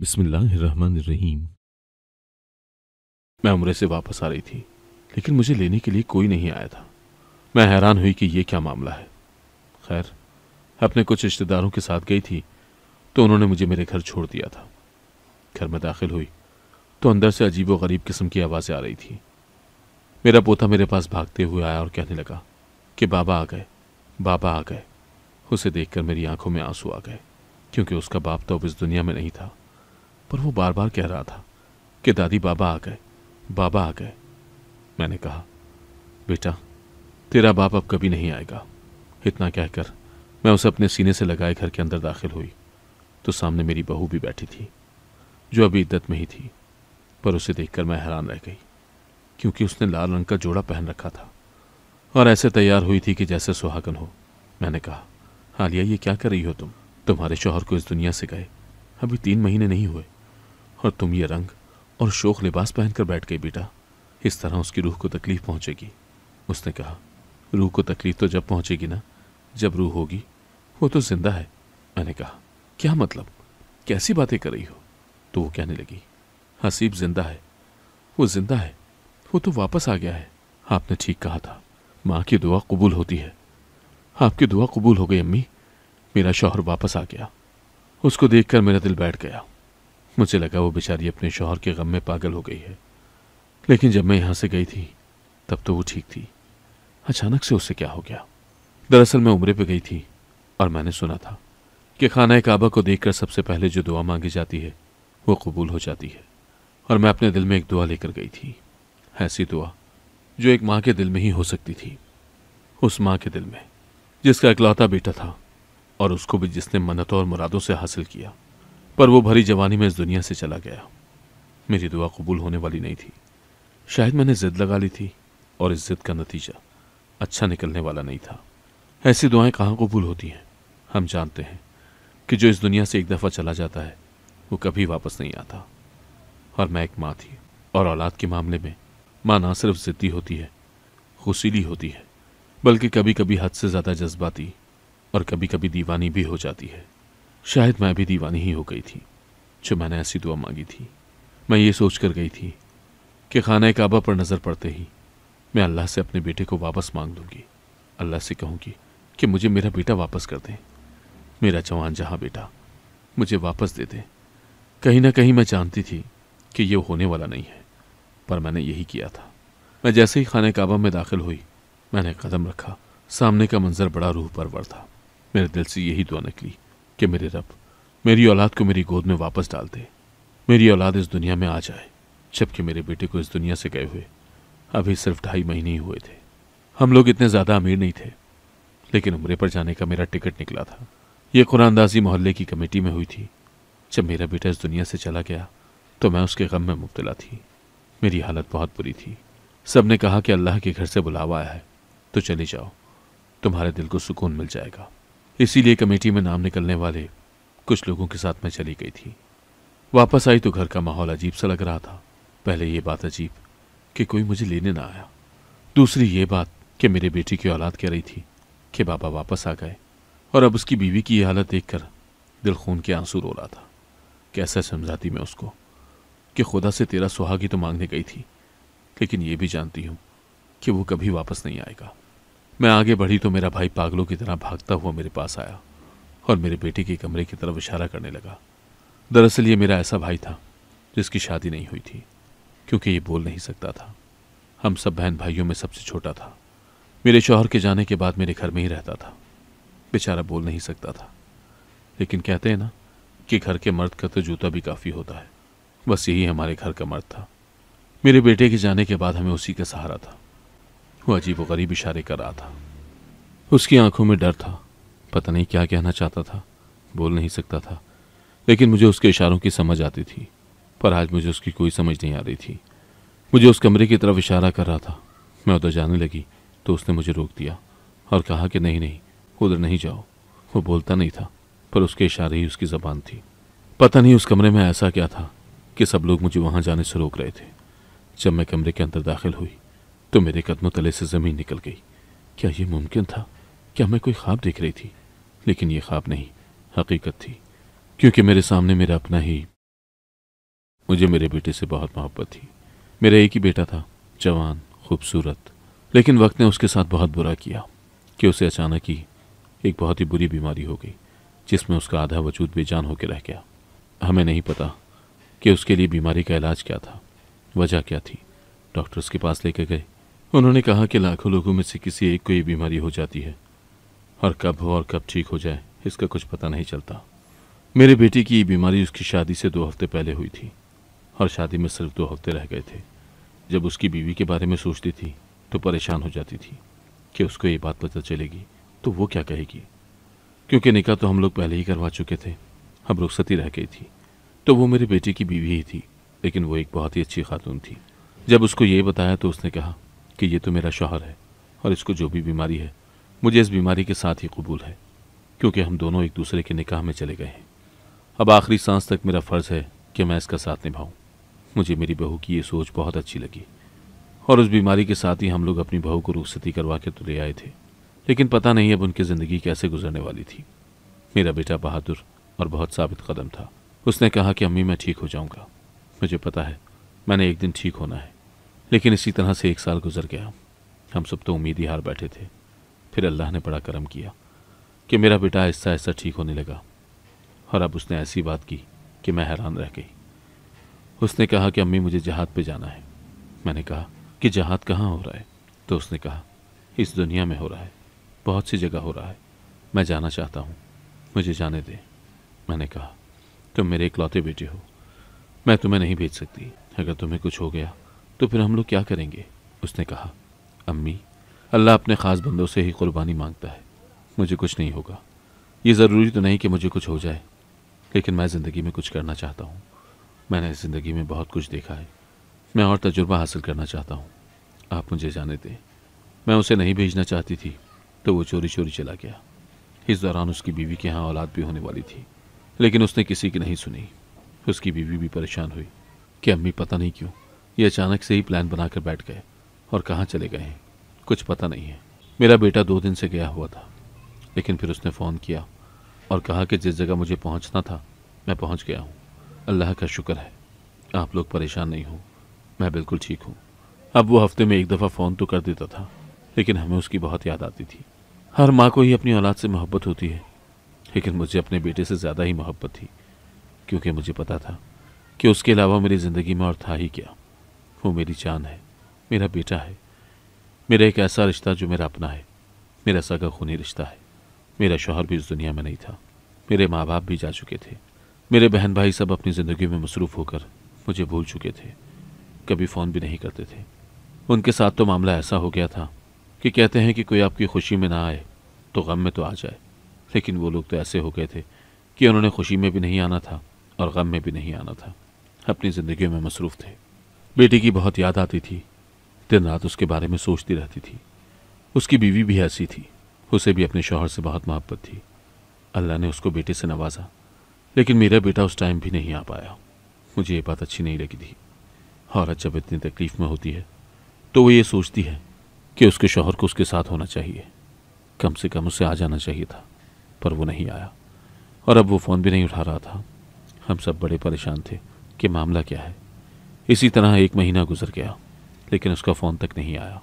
बिस्मिल्लाहिर्रहमानिर्रहीम मैं उम्र से वापस आ रही थी लेकिन मुझे लेने के लिए कोई नहीं आया था मैं हैरान हुई कि यह क्या मामला है खैर अपने कुछ रिश्तेदारों के साथ गई थी तो उन्होंने मुझे मेरे घर छोड़ दिया था घर में दाखिल हुई तो अंदर से अजीब व गरीब किस्म की आवाज़ें आ रही थी मेरा पोता मेरे पास भागते हुए आया और कहने लगा कि बाबा आ गए बाबा आ गए उसे देखकर मेरी आंखों में आंसू आ गए क्योंकि उसका बाप तो अब इस दुनिया में नहीं था पर वो बार बार कह रहा था कि दादी बाबा आ गए बाबा आ गए मैंने कहा बेटा तेरा बाप अब कभी नहीं आएगा इतना कहकर मैं उसे अपने सीने से लगाए घर के अंदर दाखिल हुई तो सामने मेरी बहू भी बैठी थी जो अभी इद्दत में ही थी पर उसे देखकर मैं हैरान रह गई क्योंकि उसने लाल रंग का जोड़ा पहन रखा था और ऐसे तैयार हुई थी कि जैसे सुहागन हो मैंने कहा हालिया ये क्या कर रही हो तुम तुम्हारे शोहर को इस दुनिया से गए अभी तीन महीने नहीं हुए और तुम ये रंग और शोक लिबास पहनकर बैठ गई बेटा इस तरह उसकी रूह को तकलीफ पहुंचेगी उसने कहा रूह को तकलीफ तो जब पहुंचेगी ना जब रूह होगी वो तो जिंदा है मैंने कहा क्या मतलब कैसी बातें कर रही हो तो वो कहने लगी हसीब जिंदा है वो जिंदा है वो तो वापस आ गया है आपने ठीक कहा था माँ की दुआ कबूल होती है आपकी दुआ कबूल हो गई अम्मी मेरा शौहर वापस आ गया उसको देखकर मेरा दिल बैठ गया मुझे लगा वो बेचारी अपने शोहर के गम में पागल हो गई है लेकिन जब मैं यहाँ से गई थी तब तो वो ठीक थी अचानक से उससे क्या हो गया दरअसल मैं उम्रे पे गई थी और मैंने सुना था कि खाना काबा को देखकर सबसे पहले जो दुआ मांगी जाती है वो कबूल हो जाती है और मैं अपने दिल में एक दुआ लेकर गई थी ऐसी दुआ जो एक माँ के दिल में ही हो सकती थी उस माँ के दिल में जिसका इकलौता बेटा था और उसको भी जिसने मन्नतों और मुरादों से हासिल किया पर वो भरी जवानी में इस दुनिया से चला गया मेरी दुआ कबूल होने वाली नहीं थी शायद मैंने ज़िद लगा ली थी और इस ज़िद का नतीजा अच्छा निकलने वाला नहीं था ऐसी दुआएं कहाँ कबूल होती हैं हम जानते हैं कि जो इस दुनिया से एक दफ़ा चला जाता है वो कभी वापस नहीं आता और मैं एक माँ थी और औलाद के मामले में माँ ना सिर्फ ज़िद्दी होती है खुशीली होती है बल्कि कभी कभी हद से ज़्यादा जज्बाती और कभी कभी दीवानी भी हो जाती है शायद मैं भी दीवानी ही हो गई थी जो मैंने ऐसी दुआ मांगी थी मैं ये सोच कर गई थी कि खाना काबा पर नज़र पड़ते ही मैं अल्लाह से अपने बेटे को वापस मांग लूँगी अल्लाह से कहूँगी कि मुझे मेरा बेटा वापस कर दें मेरा जवान जहाँ बेटा मुझे वापस दे दें कहीं ना कहीं मैं जानती थी कि यह होने वाला नहीं है पर मैंने यही किया था मैं जैसे ही खाने काबा में दाखिल हुई मैंने कदम रखा सामने का मंजर बड़ा रूह परवर था मेरे दिल से यही दुआ निकली कि मेरे रब मेरी औलाद को मेरी गोद में वापस डाल दे मेरी औलाद इस दुनिया में आ जाए जबकि मेरे बेटे को इस दुनिया से गए हुए अभी सिर्फ ढाई महीने ही हुए थे हम लोग इतने ज़्यादा अमीर नहीं थे लेकिन उम्र पर जाने का मेरा टिकट निकला था ये कुरानदाजी मोहल्ले की कमेटी में हुई थी जब मेरा बेटा इस दुनिया से चला गया तो मैं उसके गम में मुबतला थी मेरी हालत बहुत बुरी थी सब ने कहा कि अल्लाह के घर से बुलावा आया है तो चले जाओ तुम्हारे दिल को सुकून मिल जाएगा इसीलिए कमेटी में नाम निकलने वाले कुछ लोगों के साथ मैं चली गई थी वापस आई तो घर का माहौल अजीब सा लग रहा था पहले ये बात अजीब कि कोई मुझे लेने ना आया दूसरी ये बात कि मेरे बेटी की औलाद कह रही थी कि बाबा वापस आ गए और अब उसकी बीवी की ये हालत देखकर दिल खून के आंसू रो रहा था कैसा समझाती मैं उसको कि खुदा से तेरा सुहागी तो मांगने गई थी लेकिन ये भी जानती हूँ कि वो कभी वापस नहीं आएगा मैं आगे बढ़ी तो मेरा भाई पागलों की तरह भागता हुआ मेरे पास आया और मेरे बेटे के कमरे की तरफ इशारा करने लगा दरअसल ये मेरा ऐसा भाई था जिसकी शादी नहीं हुई थी क्योंकि ये बोल नहीं सकता था हम सब बहन भाइयों में सबसे छोटा था मेरे शौहर के जाने के बाद मेरे घर में ही रहता था बेचारा बोल नहीं सकता था लेकिन कहते हैं ना कि घर के मर्द का तो जूता भी काफ़ी होता है बस यही हमारे घर का मर्द था मेरे बेटे के जाने के बाद हमें उसी का सहारा था वो अजीब गरीब इशारे कर रहा था उसकी आंखों में डर था पता नहीं क्या कहना चाहता था बोल नहीं सकता था लेकिन मुझे उसके इशारों की समझ आती थी पर आज मुझे उसकी कोई समझ नहीं आ रही थी मुझे उस कमरे की तरफ इशारा कर रहा था मैं उधर जाने लगी तो उसने मुझे रोक दिया और कहा कि नहीं नहीं उधर नहीं जाओ वो बोलता नहीं था पर उसके इशारे ही उसकी ज़बान थी पता नहीं उस कमरे में ऐसा क्या था कि सब लोग मुझे वहाँ जाने से रोक रहे थे जब मैं कमरे के अंदर दाखिल हुई तो मेरे कदमों तले से ज़मीन निकल गई क्या यह मुमकिन था क्या मैं कोई ख्वाब देख रही थी लेकिन ये ख्वाब नहीं हकीकत थी क्योंकि मेरे सामने मेरा अपना ही मुझे मेरे बेटे से बहुत मोहब्बत थी मेरा एक ही बेटा था जवान खूबसूरत लेकिन वक्त ने उसके साथ बहुत बुरा किया कि उसे अचानक ही एक बहुत ही बुरी बीमारी हो गई जिसमें उसका आधा वजूद बेजान होकर रह गया हमें नहीं पता कि उसके लिए बीमारी का इलाज क्या था वजह क्या थी डॉक्टर्स के पास लेके गए उन्होंने कहा कि लाखों लोगों में से किसी एक को ये बीमारी हो जाती है और कब हो और कब ठीक हो जाए इसका कुछ पता नहीं चलता मेरे बेटे की ये बीमारी उसकी शादी से दो हफ्ते पहले हुई थी और शादी में सिर्फ दो हफ्ते रह गए थे जब उसकी बीवी के बारे में सोचती थी तो परेशान हो जाती थी कि उसको ये बात पता चलेगी तो वो क्या कहेगी क्योंकि निका तो हम लोग पहले ही करवा चुके थे अब रुखसती रह गई थी तो वो मेरे बेटे की बीवी ही थी लेकिन वो एक बहुत ही अच्छी खातून थी जब उसको ये बताया तो उसने कहा कि ये तो मेरा शोहर है और इसको जो भी बीमारी है मुझे इस बीमारी के साथ ही कबूल है क्योंकि हम दोनों एक दूसरे के निकाह में चले गए हैं अब आखिरी सांस तक मेरा फ़र्ज़ है कि मैं इसका साथ निभाऊं मुझे मेरी बहू की ये सोच बहुत अच्छी लगी और उस बीमारी के साथ ही हम लोग अपनी बहू को रुखसती करवा के तो ले आए थे लेकिन पता नहीं अब उनकी ज़िंदगी कैसे गुजरने वाली थी मेरा बेटा बहादुर और बहुत साबित कदम था उसने कहा कि अम्मी मैं ठीक हो जाऊंगा मुझे पता है मैंने एक दिन ठीक होना है लेकिन इसी तरह से एक साल गुजर गया हम सब तो उम्मीद ही हार बैठे थे फिर अल्लाह ने बड़ा करम किया कि मेरा बेटा ऐसा ऐसा ठीक होने लगा और अब उसने ऐसी बात की कि मैं हैरान रह गई उसने कहा कि अम्मी मुझे जहाद पे जाना है मैंने कहा कि जहाद कहाँ हो रहा है तो उसने कहा इस दुनिया में हो रहा है बहुत सी जगह हो रहा है मैं जाना चाहता हूँ मुझे जाने दें मैंने कहा तुम मेरे इकलौते बेटे हो मैं तुम्हें नहीं भेज सकती अगर तुम्हें कुछ हो गया तो फिर हम लोग क्या करेंगे उसने कहा अम्मी अल्लाह अपने ख़ास बंदों से ही कुर्बानी मांगता है मुझे कुछ नहीं होगा ये ज़रूरी तो नहीं कि मुझे कुछ हो जाए लेकिन मैं ज़िंदगी में कुछ करना चाहता हूँ मैंने ज़िंदगी में बहुत कुछ देखा है मैं और तजुर्बा हासिल करना चाहता हूँ आप मुझे जाने दें मैं उसे नहीं भेजना चाहती थी तो वो चोरी चोरी चला गया इस दौरान उसकी बीवी के यहाँ औलाद भी होने वाली थी लेकिन उसने किसी की नहीं सुनी उसकी बीवी भी परेशान हुई कि अम्मी पता नहीं क्यों ये अचानक से ही प्लान बनाकर बैठ गए और कहाँ चले गए हैं कुछ पता नहीं है मेरा बेटा दो दिन से गया हुआ था लेकिन फिर उसने फ़ोन किया और कहा कि जिस जगह मुझे पहुंचना था मैं पहुंच गया हूं अल्लाह का शुक्र है आप लोग परेशान नहीं हो मैं बिल्कुल ठीक हूं अब वो हफ्ते में एक दफ़ा फ़ोन तो कर देता था लेकिन हमें उसकी बहुत याद आती थी हर माँ को ही अपनी औलाद से मोहब्बत होती है लेकिन मुझे अपने बेटे से ज़्यादा ही मोहब्बत थी क्योंकि मुझे पता था कि उसके अलावा मेरी ज़िंदगी में और था ही क्या वो मेरी जान है मेरा बेटा है मेरा एक ऐसा रिश्ता जो मेरा अपना है मेरा सगा खूनी रिश्ता है मेरा शोहर भी इस दुनिया में नहीं था मेरे माँ बाप भी जा चुके थे मेरे बहन भाई सब अपनी ज़िंदगी में मसरूफ़ होकर मुझे भूल चुके थे कभी फ़ोन भी नहीं करते थे उनके साथ तो मामला ऐसा हो गया था कि कहते हैं कि कोई आपकी खुशी में ना आए तो गम में तो आ जाए लेकिन वो लोग तो ऐसे हो गए थे कि उन्होंने खुशी में भी नहीं आना था और गम में भी नहीं आना था अपनी ज़िंदगी में मसरूफ़ थे बेटी की बहुत याद आती थी दिन रात उसके बारे में सोचती रहती थी उसकी बीवी भी ऐसी थी उसे भी अपने शोहर से बहुत मोहब्बत थी अल्लाह ने उसको बेटे से नवाजा लेकिन मेरा बेटा उस टाइम भी नहीं आ पाया मुझे ये बात अच्छी नहीं लगी थी औरत जब इतनी तकलीफ में होती है तो वो ये सोचती है कि उसके शोहर को उसके साथ होना चाहिए कम से कम उसे आ जाना चाहिए था पर वो नहीं आया और अब वो फ़ोन भी नहीं उठा रहा था हम सब बड़े परेशान थे कि मामला क्या है इसी तरह एक महीना गुजर गया लेकिन उसका फ़ोन तक नहीं आया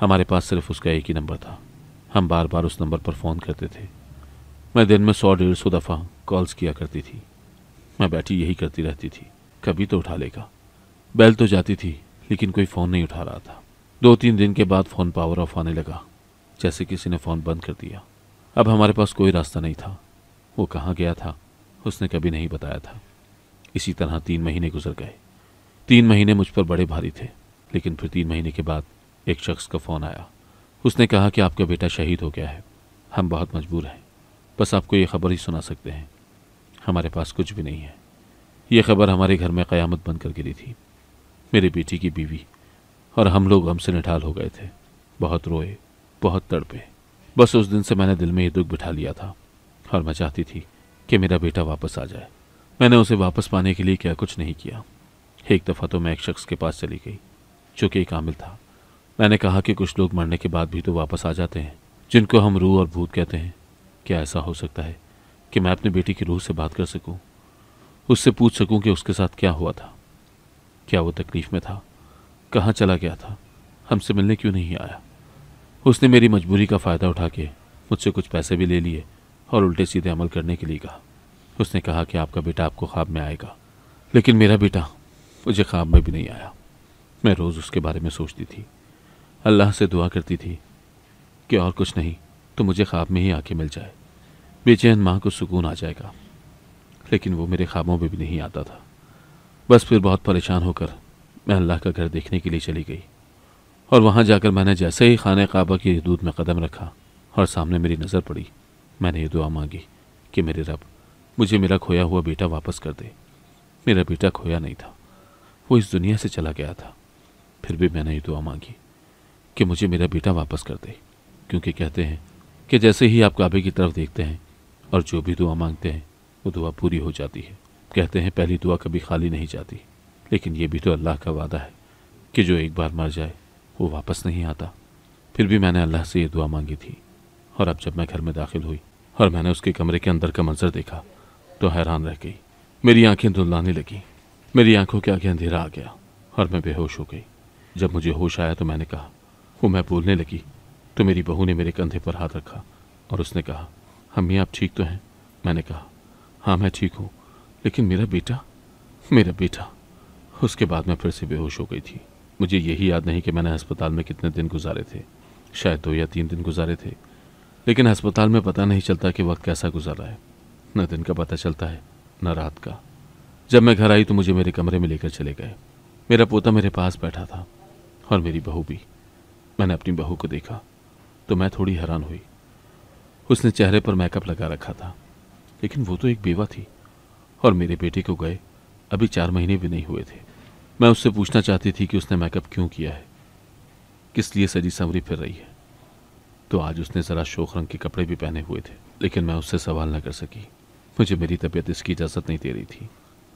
हमारे पास सिर्फ उसका एक ही नंबर था हम बार बार उस नंबर पर फ़ोन करते थे मैं दिन में सौ डेढ़ सौ दफ़ा कॉल्स किया करती थी मैं बैठी यही करती रहती थी कभी तो उठा लेगा बैल तो जाती थी लेकिन कोई फ़ोन नहीं उठा रहा था दो तीन दिन के बाद फ़ोन पावर ऑफ आने लगा जैसे किसी ने फ़ोन बंद कर दिया अब हमारे पास कोई रास्ता नहीं था वो कहाँ गया था उसने कभी नहीं बताया था इसी तरह तीन महीने गुजर गए तीन महीने मुझ पर बड़े भारी थे लेकिन फिर तीन महीने के बाद एक शख्स का फ़ोन आया उसने कहा कि आपका बेटा शहीद हो गया है हम बहुत मजबूर हैं बस आपको ये खबर ही सुना सकते हैं हमारे पास कुछ भी नहीं है ये खबर हमारे घर में क़यामत बनकर गिरी थी मेरी बेटी की बीवी और हम लोग गम से निठाल हो गए थे बहुत रोए बहुत तड़पे बस उस दिन से मैंने दिल में ये दुख बिठा लिया था और मैं चाहती थी कि मेरा बेटा वापस आ जाए मैंने उसे वापस पाने के लिए क्या कुछ नहीं किया एक दफ़ा तो मैं एक शख्स के पास चली गई जो कि एक आमिल था मैंने कहा कि कुछ लोग मरने के बाद भी तो वापस आ जाते हैं जिनको हम रूह और भूत कहते हैं क्या ऐसा हो सकता है कि मैं अपनी बेटी की रूह से बात कर सकूं? उससे पूछ सकूं कि उसके साथ क्या हुआ था क्या वो तकलीफ़ में था कहाँ चला गया था हमसे मिलने क्यों नहीं आया उसने मेरी मजबूरी का फ़ायदा उठा के मुझसे कुछ पैसे भी ले लिए और उल्टे सीधे अमल करने के लिए कहा उसने कहा कि आपका बेटा आपको ख्वाब में आएगा लेकिन मेरा बेटा मुझे ख्वाब में भी नहीं आया मैं रोज़ उसके बारे में सोचती थी अल्लाह से दुआ करती थी कि और कुछ नहीं तो मुझे ख्वाब में ही आके मिल जाए बेचैन माँ को सुकून आ जाएगा लेकिन वो मेरे ख्वाबों में भी नहीं आता था बस फिर बहुत परेशान होकर मैं अल्लाह का घर देखने के लिए चली गई और वहाँ जाकर मैंने जैसे ही खाने काबा की हदूद में कदम रखा और सामने मेरी नज़र पड़ी मैंने ये दुआ मांगी कि मेरे रब मुझे मेरा खोया हुआ बेटा वापस कर दे मेरा बेटा खोया नहीं था वो इस दुनिया से चला गया था फिर भी मैंने ये दुआ मांगी कि मुझे मेरा बेटा वापस कर दे क्योंकि कहते हैं कि जैसे ही आप काबे की तरफ देखते हैं और जो भी दुआ मांगते हैं वो दुआ पूरी हो जाती है कहते हैं पहली दुआ कभी खाली नहीं जाती लेकिन ये भी तो अल्लाह का वादा है कि जो एक बार मर जाए वो वापस नहीं आता फिर भी मैंने अल्लाह से ये दुआ मांगी थी और अब जब मैं घर में दाखिल हुई और मैंने उसके कमरे के अंदर का मंजर देखा तो हैरान रह गई मेरी आंखें धुलाने लगी मेरी आंखों के आगे अंधेरा आ गया और मैं बेहोश हो गई जब मुझे होश आया तो मैंने कहा वो मैं बोलने लगी तो मेरी बहू ने मेरे कंधे पर हाथ रखा और उसने कहा अम्मी आप ठीक तो हैं मैंने कहा हाँ मैं ठीक हूँ लेकिन मेरा बेटा मेरा बेटा उसके बाद मैं फिर से बेहोश हो गई थी मुझे यही याद नहीं कि मैंने अस्पताल में कितने दिन गुजारे थे शायद दो या तीन दिन गुजारे थे लेकिन अस्पताल में पता नहीं चलता कि वक्त कैसा गुजारा है न दिन का पता चलता है न रात का जब मैं घर आई तो मुझे मेरे कमरे में लेकर चले गए मेरा पोता मेरे पास बैठा था और मेरी बहू भी मैंने अपनी बहू को देखा तो मैं थोड़ी हैरान हुई उसने चेहरे पर मेकअप लगा रखा था लेकिन वो तो एक बेवा थी और मेरे बेटे को गए अभी चार महीने भी नहीं हुए थे मैं उससे पूछना चाहती थी कि उसने मेकअप क्यों किया है किस लिए सजी संवरी फिर रही है तो आज उसने ज़रा शोक रंग के कपड़े भी पहने हुए थे लेकिन मैं उससे सवाल न कर सकी मुझे मेरी तबीयत इसकी इजाज़त नहीं दे रही थी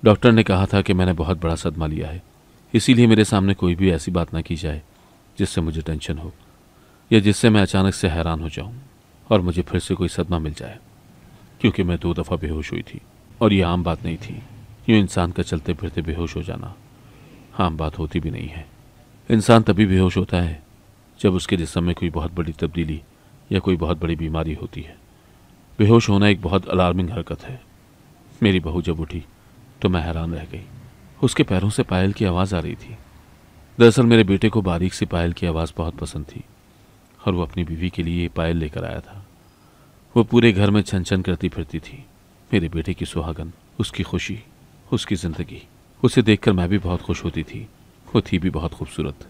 डॉक्टर ने कहा था कि मैंने बहुत बड़ा सदमा लिया है इसीलिए मेरे सामने कोई भी ऐसी बात ना की जाए जिससे मुझे टेंशन हो या जिससे मैं अचानक से हैरान हो जाऊं और मुझे फिर से कोई सदमा मिल जाए क्योंकि मैं दो दफ़ा बेहोश हुई थी और ये आम बात नहीं थी यूँ इंसान का चलते फिरते बेहोश हो जाना आम बात होती भी नहीं है इंसान तभी बेहोश होता है जब उसके जिसम में कोई बहुत बड़ी तब्दीली या कोई बहुत बड़ी बीमारी होती है बेहोश होना एक बहुत अलार्मिंग हरकत है मेरी बहू जब उठी तो मैं हैरान रह गई उसके पैरों से पायल की आवाज़ आ रही थी दरअसल मेरे बेटे को बारीक सी पायल की आवाज़ बहुत पसंद थी और वो अपनी बीवी के लिए पायल लेकर आया था वो पूरे घर में छन छन करती फिरती थी मेरे बेटे की सुहागन उसकी खुशी उसकी ज़िंदगी उसे देखकर मैं भी बहुत खुश होती थी वो थी भी बहुत खूबसूरत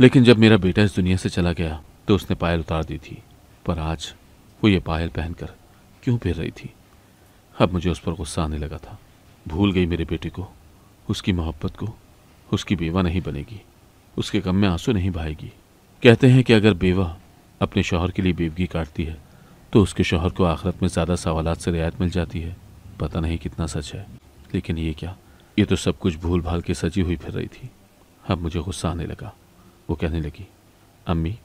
लेकिन जब मेरा बेटा इस दुनिया से चला गया तो उसने पायल उतार दी थी पर आज वो ये पायल पहनकर क्यों फिर रही थी अब मुझे उस पर गुस्सा आने लगा था भूल गई मेरे बेटे को उसकी मोहब्बत को उसकी बेवा नहीं बनेगी उसके गम में आंसू नहीं भाएगी कहते हैं कि अगर बेवा अपने शोहर के लिए बेवगी काटती है तो उसके शोहर को आखिरत में ज़्यादा सवाल से रियायत मिल जाती है पता नहीं कितना सच है लेकिन ये क्या ये तो सब कुछ भूल भाल के सजी हुई फिर रही थी अब मुझे गुस्सा आने लगा वो कहने लगी अम्मी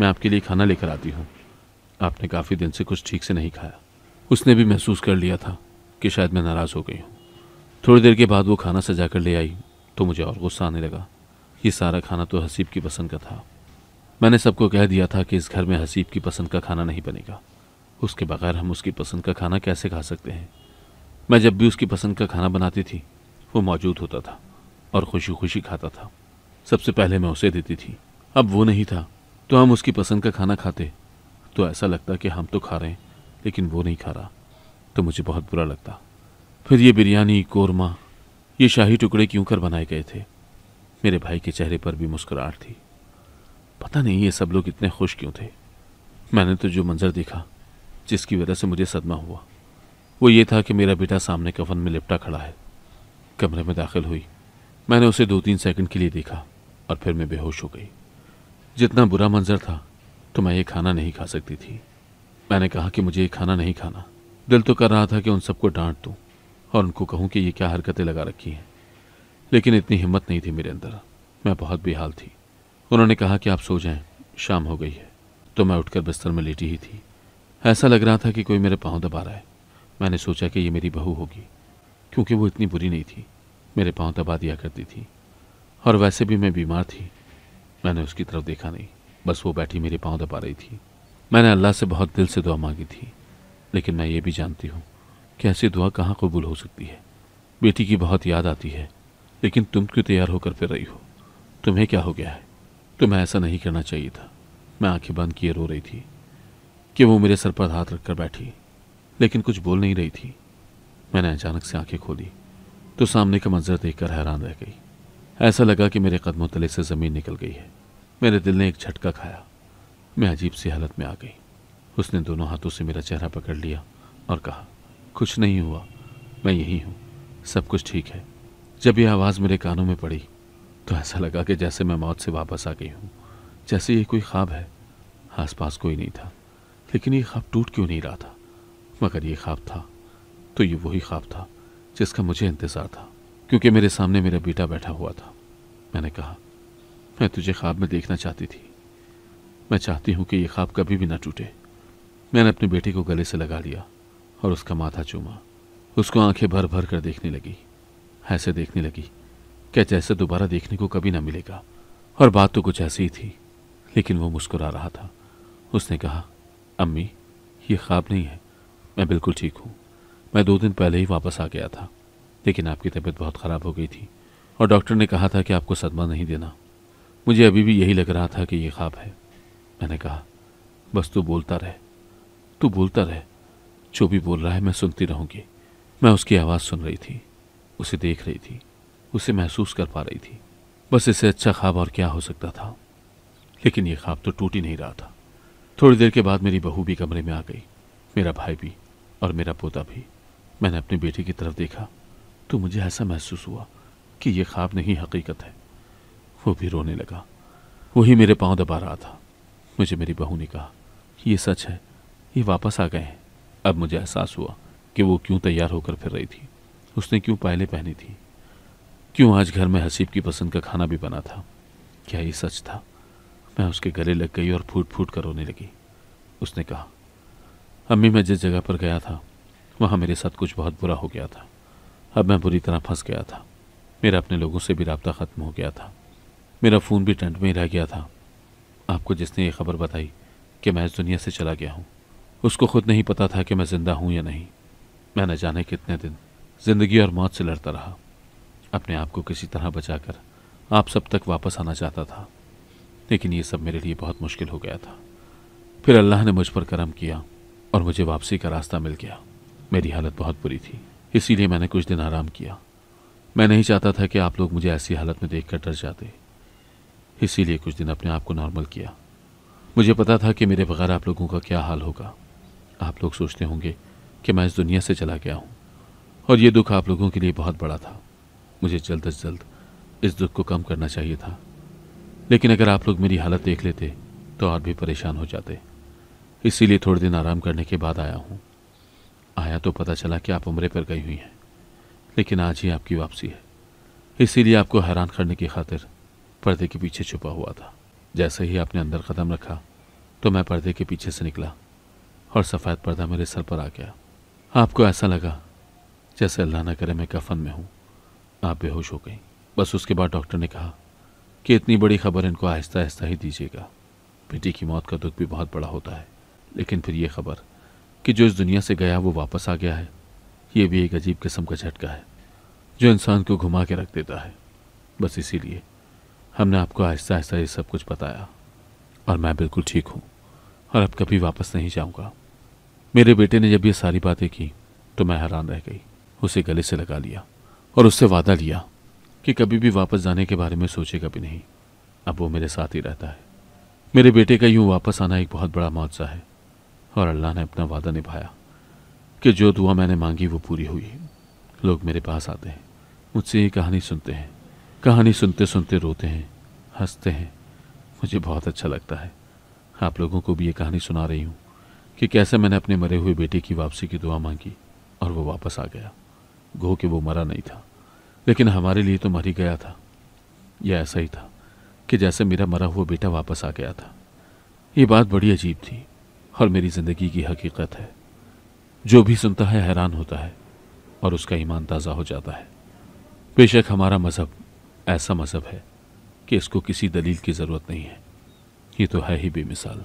मैं आपके लिए खाना लेकर आती हूँ आपने काफ़ी दिन से कुछ ठीक से नहीं खाया उसने भी महसूस कर लिया था कि शायद मैं नाराज़ हो गई हूँ थोड़ी देर के बाद वो खाना सजा कर ले आई तो मुझे और गुस्सा आने लगा ये सारा खाना तो हसीब की पसंद का था मैंने सबको कह दिया था कि इस घर में हसीब की पसंद का खाना नहीं बनेगा उसके बगैर हम उसकी पसंद का खाना कैसे खा सकते हैं मैं जब भी उसकी पसंद का खाना बनाती थी वो मौजूद होता था और खुशी खुशी खाता था सबसे पहले मैं उसे देती थी अब वो नहीं था तो हम उसकी पसंद का खाना खाते तो ऐसा लगता कि हम तो खा रहे हैं लेकिन वो नहीं खा रहा तो मुझे बहुत बुरा लगता फिर ये बिरयानी कोरमा ये शाही टुकड़े क्यों कर बनाए गए थे मेरे भाई के चेहरे पर भी मुस्कुराहट थी पता नहीं ये सब लोग इतने खुश क्यों थे मैंने तो जो मंज़र देखा जिसकी वजह से मुझे सदमा हुआ वो ये था कि मेरा बेटा सामने कफन में लिपटा खड़ा है कमरे में दाखिल हुई मैंने उसे दो तीन सेकंड के लिए देखा और फिर मैं बेहोश हो गई जितना बुरा मंजर था तो मैं ये खाना नहीं खा सकती थी मैंने कहा कि मुझे ये खाना नहीं खाना दिल तो कर रहा था कि उन सबको डांट दूँ और उनको कहूँ कि ये क्या हरकतें लगा रखी हैं लेकिन इतनी हिम्मत नहीं थी मेरे अंदर मैं बहुत बेहाल थी उन्होंने कहा कि आप सो जाएं शाम हो गई है तो मैं उठकर बिस्तर में लेटी ही थी ऐसा लग रहा था कि कोई मेरे पाँव दबा रहा है मैंने सोचा कि ये मेरी बहू होगी क्योंकि वो इतनी बुरी नहीं थी मेरे पाँव दबा दिया करती थी और वैसे भी मैं बीमार थी मैंने उसकी तरफ देखा नहीं बस वो बैठी मेरे पाँव दबा रही थी मैंने अल्लाह से बहुत दिल से दुआ मांगी थी लेकिन मैं ये भी जानती हूँ कि ऐसी दुआ कहाँ कबूल हो सकती है बेटी की बहुत याद आती है लेकिन तुम क्यों तैयार होकर फिर रही हो तुम्हें क्या हो गया है तुम्हें ऐसा नहीं करना चाहिए था मैं आंखें बंद किए रो रही थी कि वो मेरे सर पर हाथ रखकर बैठी लेकिन कुछ बोल नहीं रही थी मैंने अचानक से आंखें खोली तो सामने का मंजर देखकर हैरान रह गई ऐसा लगा कि मेरे कदमों तले से ज़मीन निकल गई है मेरे दिल ने एक झटका खाया मैं अजीब सी हालत में आ गई उसने दोनों हाथों से मेरा चेहरा पकड़ लिया और कहा कुछ नहीं हुआ मैं यही हूँ सब कुछ ठीक है जब यह आवाज़ मेरे कानों में पड़ी तो ऐसा लगा कि जैसे मैं मौत से वापस आ गई हूँ जैसे ये कोई ख्वाब है आसपास कोई नहीं था लेकिन ये ख्वाब टूट क्यों नहीं रहा था मगर ये ख्वाब था तो ये वही ख्वाब था जिसका मुझे इंतज़ार था क्योंकि मेरे सामने मेरा बेटा बैठा हुआ था मैंने कहा मैं तुझे ख्वाब में देखना चाहती थी मैं चाहती हूँ कि यह ख्वाब कभी भी ना टूटे मैंने अपने बेटे को गले से लगा लिया और उसका माथा चूमा उसको आंखें भर भर कर देखने लगी ऐसे देखने लगी क्या जैसे दोबारा देखने को कभी ना मिलेगा और बात तो कुछ ऐसी ही थी लेकिन वो मुस्कुरा रहा था उसने कहा अम्मी ये ख्वाब नहीं है मैं बिल्कुल ठीक हूँ मैं दो दिन पहले ही वापस आ गया था लेकिन आपकी तबीयत बहुत ख़राब हो गई थी और डॉक्टर ने कहा था कि आपको सदमा नहीं देना मुझे अभी भी यही लग रहा था कि ये ख्वाब है मैंने कहा बस तू बोलता रहे तू बोलता रहे जो भी बोल रहा है मैं सुनती रहूँगी मैं उसकी आवाज़ सुन रही थी उसे देख रही थी उसे महसूस कर पा रही थी बस इससे अच्छा ख्वाब और क्या हो सकता था लेकिन ये ख्वाब तो टूट ही नहीं रहा था थोड़ी देर के बाद मेरी बहू भी कमरे में आ गई मेरा भाई भी और मेरा पोता भी मैंने अपने बेटे की तरफ देखा तो मुझे ऐसा महसूस हुआ कि यह ख्वाब नहीं हकीकत है वो भी रोने लगा वही मेरे पाँव दबा रहा था मुझे मेरी बहू ने कहा यह सच है ये वापस आ गए हैं अब मुझे एहसास हुआ कि वो क्यों तैयार होकर फिर रही थी उसने क्यों पायलें पहनी थी क्यों आज घर में हसीब की पसंद का खाना भी बना था क्या ये सच था मैं उसके गले लग गई और फूट फूट कर रोने लगी उसने कहा अम्मी मैं जिस जगह पर गया था वहाँ मेरे साथ कुछ बहुत बुरा हो गया था अब मैं बुरी तरह फंस गया था मेरा अपने लोगों से भी रबता ख़त्म हो गया था मेरा फ़ोन भी टेंट में ही रह गया था आपको जिसने ये खबर बताई कि मैं इस दुनिया से चला गया हूँ उसको खुद नहीं पता था कि मैं जिंदा हूं या नहीं मैं न जाने कितने दिन जिंदगी और मौत से लड़ता रहा अपने आप को किसी तरह बचाकर आप सब तक वापस आना चाहता था लेकिन ये सब मेरे लिए बहुत मुश्किल हो गया था फिर अल्लाह ने मुझ पर करम किया और मुझे वापसी का रास्ता मिल गया मेरी हालत बहुत बुरी थी इसीलिए मैंने कुछ दिन आराम किया मैं नहीं चाहता था कि आप लोग मुझे ऐसी हालत में देख कर डर जाते इसीलिए कुछ दिन अपने आप को नॉर्मल किया मुझे पता था कि मेरे बगैर आप लोगों का क्या हाल होगा आप लोग सोचते होंगे कि मैं इस दुनिया से चला गया हूँ और ये दुख आप लोगों के लिए बहुत बड़ा था मुझे जल्द अज जल्द इस दुख को कम करना चाहिए था लेकिन अगर आप लोग मेरी हालत देख लेते तो और भी परेशान हो जाते इसीलिए थोड़े दिन आराम करने के बाद आया हूँ आया तो पता चला कि आप उम्र पर गई हुई हैं लेकिन आज ही आपकी वापसी है इसीलिए आपको हैरान करने की खातिर पर्दे के पीछे छुपा हुआ था जैसे ही आपने अंदर कदम रखा तो मैं पर्दे के पीछे से निकला और सफ़ेद पर्दा मेरे सर पर आ गया आपको ऐसा लगा जैसे अल्लाह ना करे मैं कफन में हूँ आप बेहोश हो गई बस उसके बाद डॉक्टर ने कहा कि इतनी बड़ी खबर इनको आहिस्ता आहिस्ता ही दीजिएगा बेटी की मौत का दुख भी बहुत बड़ा होता है लेकिन फिर ये खबर कि जो इस दुनिया से गया वो वापस आ गया है ये भी एक अजीब किस्म का झटका है जो इंसान को घुमा के रख देता है बस इसीलिए हमने आपको आहिस्ता आहिस्ता ये सब कुछ बताया और मैं बिल्कुल ठीक हूँ और अब कभी वापस नहीं जाऊँगा मेरे बेटे ने जब ये सारी बातें की तो मैं हैरान रह गई उसे गले से लगा लिया और उससे वादा लिया कि कभी भी वापस जाने के बारे में सोचेगा भी नहीं अब वो मेरे साथ ही रहता है मेरे बेटे का यूं वापस आना एक बहुत बड़ा मुआवजा है और अल्लाह ने अपना वादा निभाया कि जो दुआ मैंने मांगी वो पूरी हुई लोग मेरे पास आते हैं मुझसे ये कहानी सुनते हैं कहानी सुनते सुनते रोते हैं हंसते हैं मुझे बहुत अच्छा लगता है आप लोगों को भी ये कहानी सुना रही हूँ कि कैसे मैंने अपने मरे हुए बेटे की वापसी की दुआ मांगी और वो वापस आ गया गो कि वो मरा नहीं था लेकिन हमारे लिए तो मर ही गया था यह ऐसा ही था कि जैसे मेरा मरा हुआ बेटा वापस आ गया था ये बात बड़ी अजीब थी और मेरी ज़िंदगी की हकीकत है जो भी सुनता है हैरान होता है और उसका ईमान ताज़ा हो जाता है बेशक हमारा मज़हब ऐसा मज़हब है कि इसको किसी दलील की ज़रूरत नहीं है ये तो है ही बेमिसाल